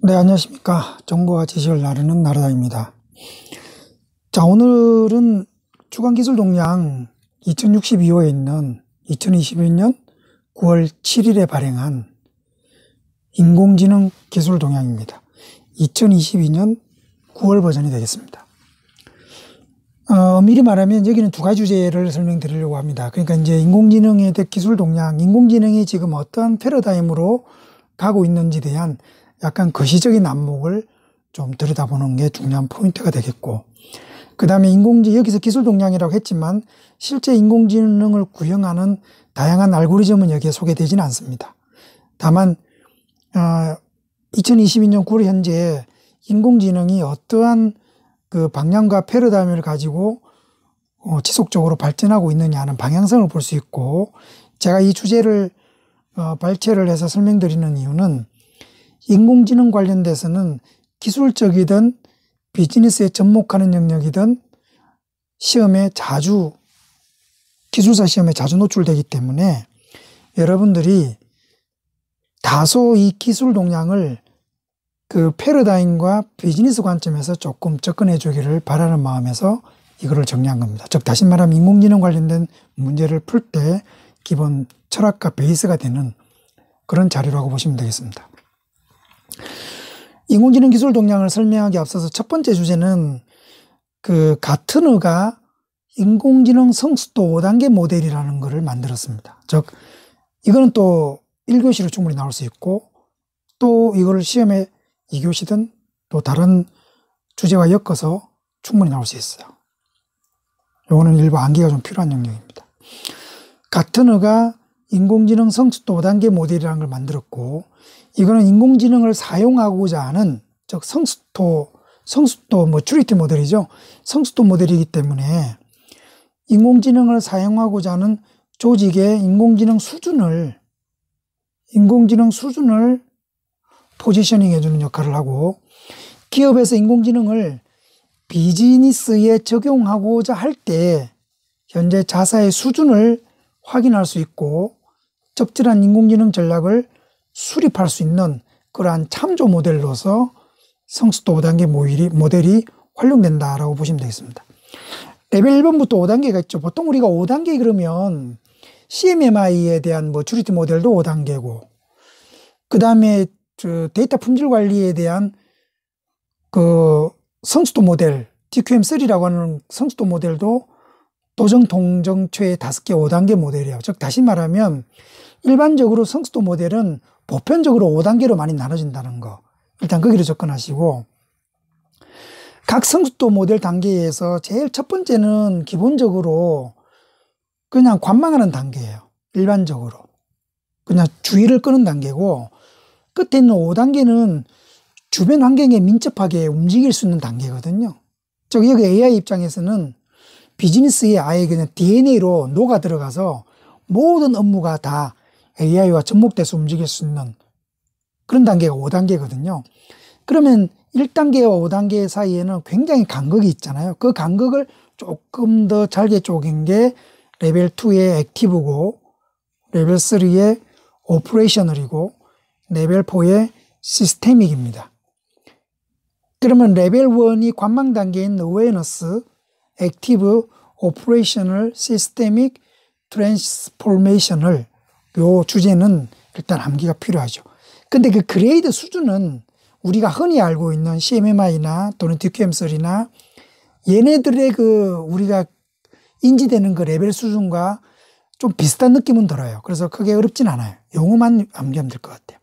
네, 안녕하십니까. 정보와 지식을 나누는 나라다입니다. 자, 오늘은 주간기술 동향 2062호에 있는 2021년 9월 7일에 발행한 인공지능 기술 동향입니다. 2022년 9월 버전이 되겠습니다. 어, 미리 말하면 여기는 두 가지 주제를 설명드리려고 합니다. 그러니까 이제 인공지능의 기술 동향, 인공지능이 지금 어떠한 패러다임으로 가고 있는지 대한 약간 거시적인 안목을 좀 들여다보는 게 중요한 포인트가 되겠고 그 다음에 인공지 능 여기서 기술 동향이라고 했지만 실제 인공지능을 구형하는 다양한 알고리즘은 여기에 소개되지는 않습니다. 다만 어, 2022년 9월 현재 인공지능이 어떠한 그 방향과 패러다임을 가지고 어, 지속적으로 발전하고 있느냐 하는 방향성을 볼 수 있고 제가 이 주제를 어, 발췌를 해서 설명드리는 이유는 인공지능 관련돼서는 기술적이든 비즈니스에 접목하는 영역이든 시험에 자주 기술사 시험에 자주 노출되기 때문에 여러분들이 다소 이 기술 동향을 그 패러다임과 비즈니스 관점에서 조금 접근해 주기를 바라는 마음에서 이거를 정리한 겁니다. 즉 다시 말하면 인공지능 관련된 문제를 풀 때 기본 철학과 베이스가 되는 그런 자료라고 보시면 되겠습니다. 인공지능 기술 동향을 설명하기 앞서서 첫 번째 주제는 그 가트너가 인공지능 성숙도 5단계 모델이라는 것을 만들었습니다. 즉 이거는 또 1교시로 충분히 나올 수 있고 또 이걸 시험에 2교시든 또 다른 주제와 엮어서 충분히 나올 수 있어요. 요거는 일부 암기가 좀 필요한 영역입니다. 가트너가 인공지능 성숙도 5단계 모델이라는 걸 만들었고 이거는 인공지능을 사용하고자 하는 즉 성숙도 성숙도 뭐 추리티 모델이죠. 성숙도 모델이기 때문에 인공지능을 사용하고자 하는 조직의 인공지능 수준을 인공지능 수준을 포지셔닝 해주는 역할을 하고 기업에서 인공지능을 비즈니스에 적용하고자 할 때 현재 자사의 수준을 확인할 수 있고 적절한 인공지능 전략을 수립할 수 있는 그러한 참조 모델로서 성숙도 5단계 모델이, 모델이 활용된다라고 보시면 되겠습니다. 레벨 1번부터 5단계가 있죠. 보통 우리가 5단계 그러면 CMMI에 대한 뭐 추리티 모델도 5단계고, 그 다음에 데이터 품질 관리에 대한 그 성수도 모델, TQM3라고 하는 성수도 모델도 도정 동정최 다개 5단계 모델이에요. 즉, 다시 말하면 일반적으로 성수도 모델은 보편적으로 5단계로 많이 나눠진다는 거. 일단 거기로 접근하시고 각 성숙도 모델 단계에서 제일 첫 번째는 기본적으로 그냥 관망하는 단계예요. 일반적으로. 그냥 주의를 끄는 단계고 끝에 있는 5단계는 주변 환경에 민첩하게 움직일 수 있는 단계거든요. 즉 여기 AI 입장에서는 비즈니스의 아예 그냥 DNA로 녹아 들어가서 모든 업무가 다 AI와 접목돼서 움직일 수 있는 그런 단계가 5단계거든요. 그러면 1단계와 5단계 사이에는 굉장히 간극이 있잖아요. 그 간극을 조금 더 잘게 쪼갠 게 레벨 2의 액티브고 레벨 3의 오퍼레이셔널이고 레벨 4의 시스테믹입니다. 그러면 레벨 1이 관망 단계인 어웨너스, 액티브, 오퍼레이셔널, 시스테믹, 트랜스포메이션을 요 주제는 일단 암기가 필요하죠. 근데 그 그레이드 수준은 우리가 흔히 알고 있는 CMMI나 또는 d q m 이나 얘네들의 그 우리가 인지되는 그 레벨 수준과 좀 비슷한 느낌은 들어요. 그래서 크게 어렵진 않아요. 용어만 암기하면 될 것 같아요.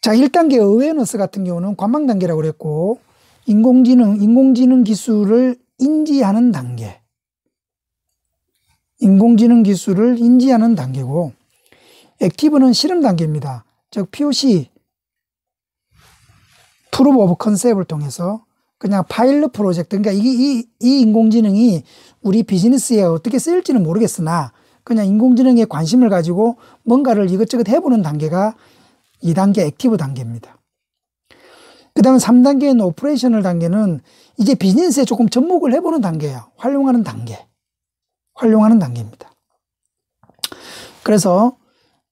자, 1단계 어웨너스 같은 경우는 관망 단계라고 그랬고, 인공지능, 인공지능 기술을 인지하는 단계. 인공지능 기술을 인지하는 단계고 액티브는 실험 단계입니다. 즉 POC, 프루브 오브 컨셉을 통해서 그냥 파일럿 프로젝트, 그러니까 이, 이, 이 인공지능이 우리 비즈니스에 어떻게 쓰일지는 모르겠으나 그냥 인공지능에 관심을 가지고 뭔가를 이것저것 해보는 단계가 2단계 액티브 단계입니다. 그다음 3단계인 오퍼레이션을 단계는 이제 비즈니스에 조금 접목을 해보는 단계예요. 활용하는 단계. 활용하는 단계입니다. 그래서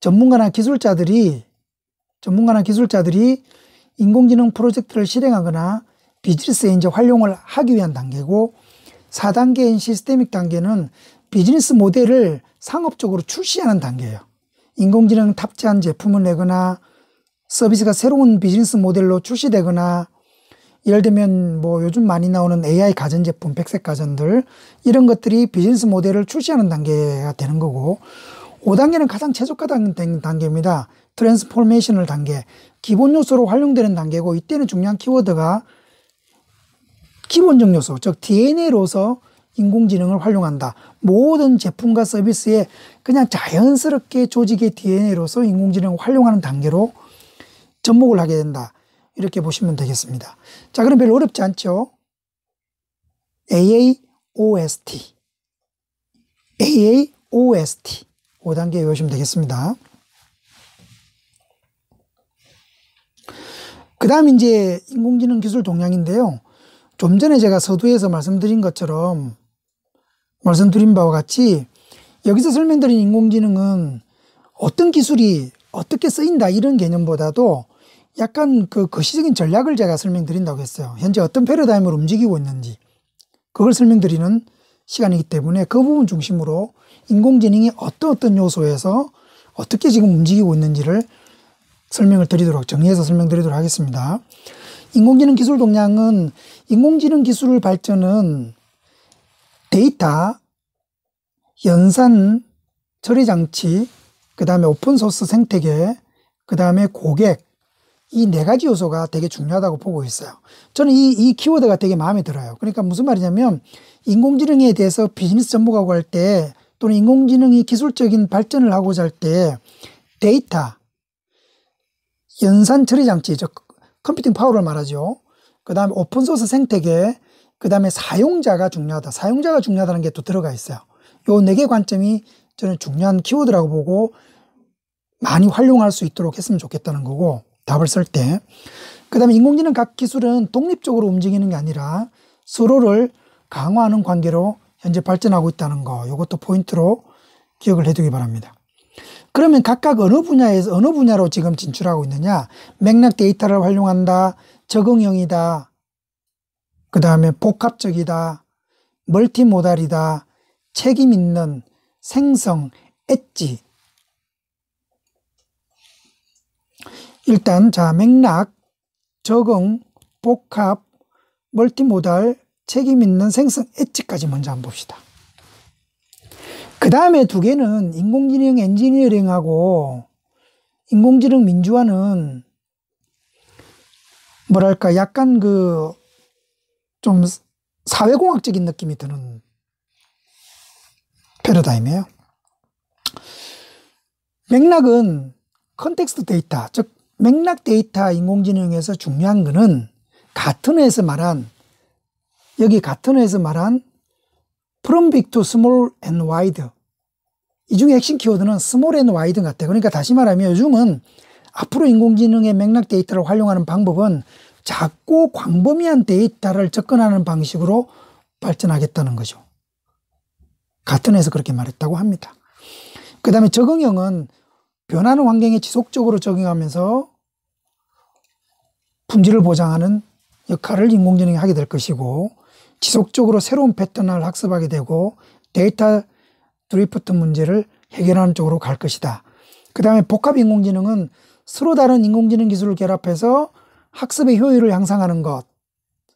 전문가나 기술자들이 전문가나 기술자들이 인공지능 프로젝트를 실행하거나 비즈니스에 이제 활용을 하기 위한 단계고 4단계인 시스테믹 단계는 비즈니스 모델을 상업적으로 출시하는 단계예요. 인공지능 탑재한 제품을 내거나 서비스가 새로운 비즈니스 모델로 출시되거나 예를 들면 뭐 요즘 많이 나오는 AI 가전제품, 백색 가전들 이런 것들이 비즈니스 모델을 출시하는 단계가 되는 거고 5단계는 가장 최적화 단계입니다. 트랜스포메이션을 단계, 기본 요소로 활용되는 단계고 이때는 중요한 키워드가 기본적 요소, 즉 DNA로서 인공지능을 활용한다. 모든 제품과 서비스에 그냥 자연스럽게 조직의 DNA로서 인공지능을 활용하는 단계로 접목을 하게 된다. 이렇게 보시면 되겠습니다. 자, 그럼 별로 어렵지 않죠? AAOST. AAOST. 5단계 외우시면 되겠습니다. 그 다음 이제 인공지능 기술 동향인데요. 좀 전에 제가 서두에서 말씀드린 것처럼 말씀드린 바와 같이 여기서 설명드린 인공지능은 어떤 기술이 어떻게 쓰인다 이런 개념보다도 약간 그 거시적인 그 전략을 제가 설명드린다고 했어요. 현재 어떤 패러다임을 움직이고 있는지 그걸 설명드리는 시간이기 때문에 그 부분 중심으로 인공지능이 어떤 어떤 요소에서 어떻게 지금 움직이고 있는지를 설명을 드리도록 정리해서 설명드리도록 하겠습니다. 인공지능 기술 동향은 인공지능 기술 을 발전은 데이터, 연산, 처리 장치, 그 다음에 오픈소스 생태계, 그 다음에 고객, 이네 가지 요소가 되게 중요하다고 보고 있어요. 저는 이, 이 키워드가 되게 마음에 들어요. 그러니까 무슨 말이냐면 인공지능에 대해서 비즈니스 전보가고할 때 또는 인공지능이 기술적인 발전을 하고자 할 때 데이터, 연산 처리 장치, 즉 컴퓨팅 파워를 말하죠. 그 다음에 오픈소스 생태계, 그 다음에 사용자가 중요하다. 사용자가 중요하다는 게 또 들어가 있어요. 요 네 개 관점이 저는 중요한 키워드라고 보고 많이 활용할 수 있도록 했으면 좋겠다는 거고 답을 쓸 때. 그 다음에 인공지능 각 기술은 독립적으로 움직이는 게 아니라 서로를 강화하는 관계로 현재 발전하고 있다는 거, 이것도 포인트로 기억을 해두기 바랍니다. 그러면 각각 어느 분야에서 어느 분야로 지금 진출하고 있느냐? 맥락 데이터를 활용한다, 적응형이다, 그 다음에 복합적이다, 멀티모달이다, 책임 있는, 생성, 엣지. 일단 자 맥락, 적응, 복합, 멀티모달, 책임있는 생성 엣지까지 먼저 한번 봅시다. 그 다음에 두 개는 인공지능 엔지니어링하고 인공지능 민주화는 뭐랄까 약간 그 좀 사회공학적인 느낌이 드는 패러다임이에요. 맥락은 컨텍스트 데이터, 즉 맥락 데이터 인공지능에서 중요한 거는 같은 회에서 말한 여기 같은 회에서 말한 from big to small and wide 이 중에 핵심 키워드는 small and wide 같아요 그러니까 다시 말하면 요즘은 앞으로 인공지능의 맥락 데이터를 활용하는 방법은 작고 광범위한 데이터를 접근하는 방식으로 발전하겠다는 거죠 같은 회에서 그렇게 말했다고 합니다 그 다음에 적응형은 변하는 환경에 지속적으로 적용하면서 품질을 보장하는 역할을 인공지능이 하게 될 것이고 지속적으로 새로운 패턴을 학습하게 되고 데이터 드리프트 문제를 해결하는 쪽으로 갈 것이다. 그 다음에 복합 인공지능은 서로 다른 인공지능 기술을 결합해서 학습의 효율을 향상하는 것,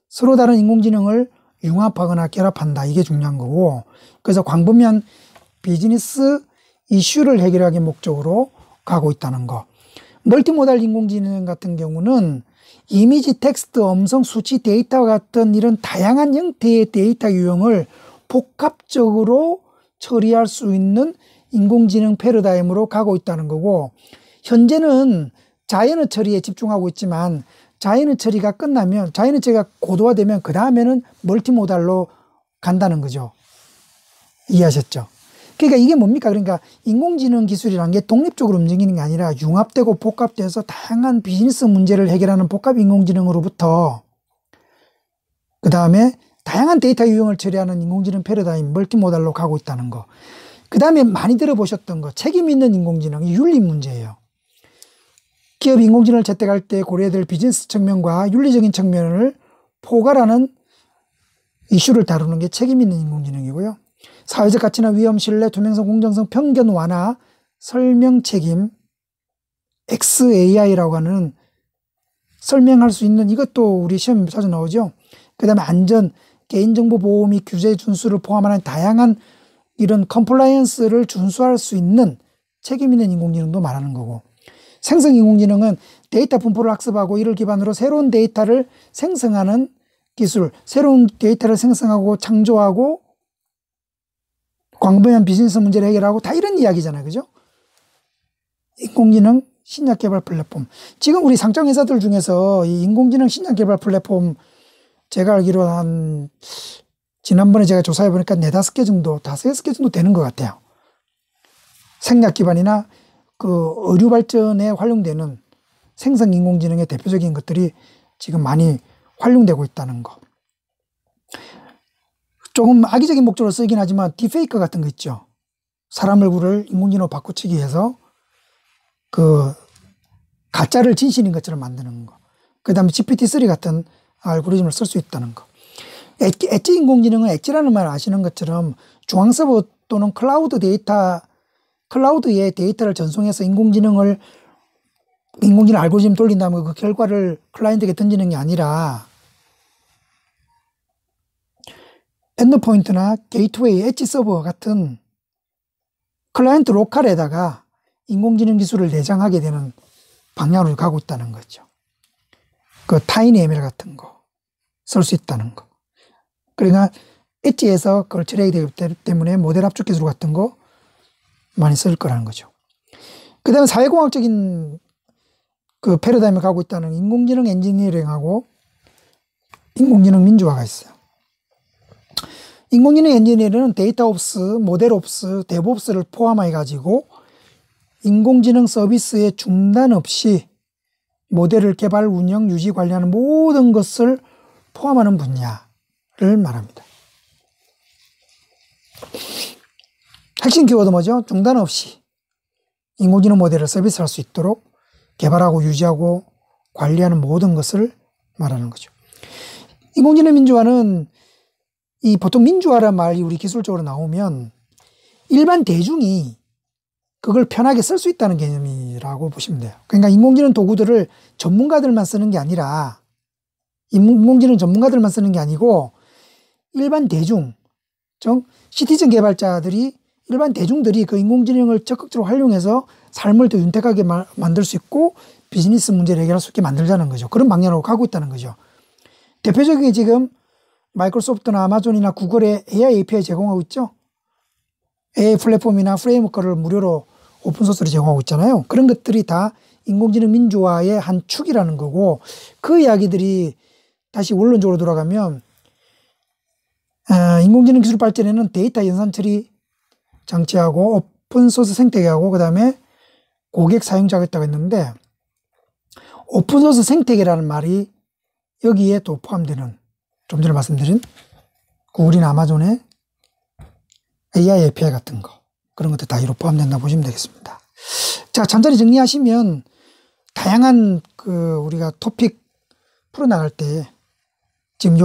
서로 다른 인공지능을 융합하거나 결합한다. 이게 중요한 거고. 그래서 광범위한 비즈니스 이슈를 해결하기 목적으로 가고 있다는 거. 멀티모달 인공지능 같은 경우는 이미지, 텍스트, 음성, 수치, 데이터 같은 이런 다양한 형태의 데이터 유형을 복합적으로 처리할 수 있는 인공지능 패러다임으로 가고 있다는 거고 현재는 자연의 처리에 집중하고 있지만 자연의 처리가 끝나면 자연의 처리가 고도화되면 그 다음에는 멀티모달로 간다는 거죠. 이해하셨죠? 그러니까 이게 뭡니까? 그러니까 인공지능 기술이라는 게 독립적으로 움직이는 게 아니라 융합되고 복합돼서 다양한 비즈니스 문제를 해결하는 복합 인공지능으로부터 그 다음에 다양한 데이터 유형을 처리하는 인공지능 패러다임 멀티모달로 가고 있다는 거. 그 다음에 많이 들어보셨던 거 책임 있는 인공지능 이 윤리 문제예요. 기업 인공지능을 채택할 때 고려해야 될 비즈니스 측면과 윤리적인 측면을 포괄하는 이슈를 다루는 게 책임 있는 인공지능이고요. 사회적 가치나 위험, 신뢰, 투명성, 공정성, 편견 완화, 설명 책임, XAI라고 하는 설명할 수 있는 이것도 우리 시험에 자주 나오죠. 그 다음에 안전, 개인정보 보호 및 규제 준수를 포함하는 다양한 이런 컴플라이언스를 준수할 수 있는 책임있는 인공지능도 말하는 거고 생성인공지능은 데이터 분포를 학습하고 이를 기반으로 새로운 데이터를 생성하는 기술, 새로운 데이터를 생성하고 창조하고 광범위한 비즈니스 문제를 해결하고 다 이런 이야기잖아요. 그죠? 인공지능 신약 개발 플랫폼. 지금 우리 상장 회사들 중에서 이 인공지능 신약 개발 플랫폼 제가 알기로 한 지난번에 제가 조사해 보니까 네다섯 개 정도, 다섯 여섯 개 정도 되는 것 같아요. 생략 기반이나 그 의료 발전에 활용되는 생성 인공지능의 대표적인 것들이 지금 많이 활용되고 있다는 것. 조금 악의적인 목적으로 쓰이긴 하지만 디페이크 같은 거 있죠. 사람 얼굴을 인공지능으로 바꾸치기 위해서 그 가짜를 진실인 것처럼 만드는 거. 그 다음에 GPT-3 같은 알고리즘을 쓸 수 있다는 거. 엣지, 엣지 인공지능은 엣지라는 말 아시는 것처럼 중앙 서버 또는 클라우드 데이터, 클라우드에 데이터를 전송해서 인공지능을, 인공지능 알고리즘 돌린 다음에 그 결과를 클라이언트에게 던지는 게 아니라 엔드포인트나 게이트웨이, 엣지 서버 같은 클라이언트 로컬에다가 인공지능 기술을 내장하게 되는 방향으로 가고 있다는 거죠. 그 타인 ML 같은 거 쓸 수 있다는 거. 그러니까 엣지에서 그걸 처리하게 되기 때문에 모델 압축 기술 같은 거 많이 쓸 거라는 거죠. 그 다음에 사회공학적인 그 패러다임을 가고 있다는 인공지능 엔지니어링하고 인공지능 민주화가 있어요. 인공지능 엔지니어는 데이터 옵스, 모델 옵스, 데브옵스를 포함해 가지고 인공지능 서비스의 중단 없이 모델을 개발, 운영, 유지, 관리하는 모든 것을 포함하는 분야를 말합니다. 핵심 키워드 뭐죠? 중단 없이 인공지능 모델을 서비스할 수 있도록 개발하고 유지하고 관리하는 모든 것을 말하는 거죠. 인공지능 민주화는 이 보통 민주화란 말이 우리 기술적으로 나오면 일반 대중이 그걸 편하게 쓸 수 있다는 개념이라고 보시면 돼요. 그러니까 인공지능 도구들을 전문가들만 쓰는 게 아니라 인공지능 전문가들만 쓰는 게 아니고 일반 대중, 즉 시티즌 개발자들이 일반 대중들이 그 인공지능을 적극적으로 활용해서 삶을 더 윤택하게 마, 만들 수 있고 비즈니스 문제를 해결할 수 있게 만들자는 거죠. 그런 방향으로 가고 있다는 거죠. 대표적인 게 지금 마이크로소프트나 아마존이나 구글의 AI API 제공하고 있죠. AI 플랫폼이나 프레임워크를 무료로 오픈소스로 제공하고 있잖아요. 그런 것들이 다 인공지능 민주화의 한 축이라는 거고 그 이야기들이 다시 원론적으로 돌아가면 어, 인공지능 기술 발전에는 데이터 연산 처리 장치하고 오픈소스 생태계하고 그 다음에 고객 사용자가 있다고 했는데 오픈소스 생태계라는 말이 여기에 또 포함되는 좀 전에 말씀드린 구글이나 그 아마존의 AI API 같은 거 그런 것들 다 이로 포함된다 고 보시면 되겠습니다. 자, 천천히 정리하시면 다양한 그 우리가 토픽 풀어나갈 때 지금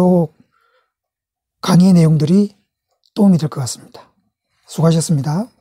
요강의 내용들이 도움이 될 것 같습니다. 수고하셨습니다.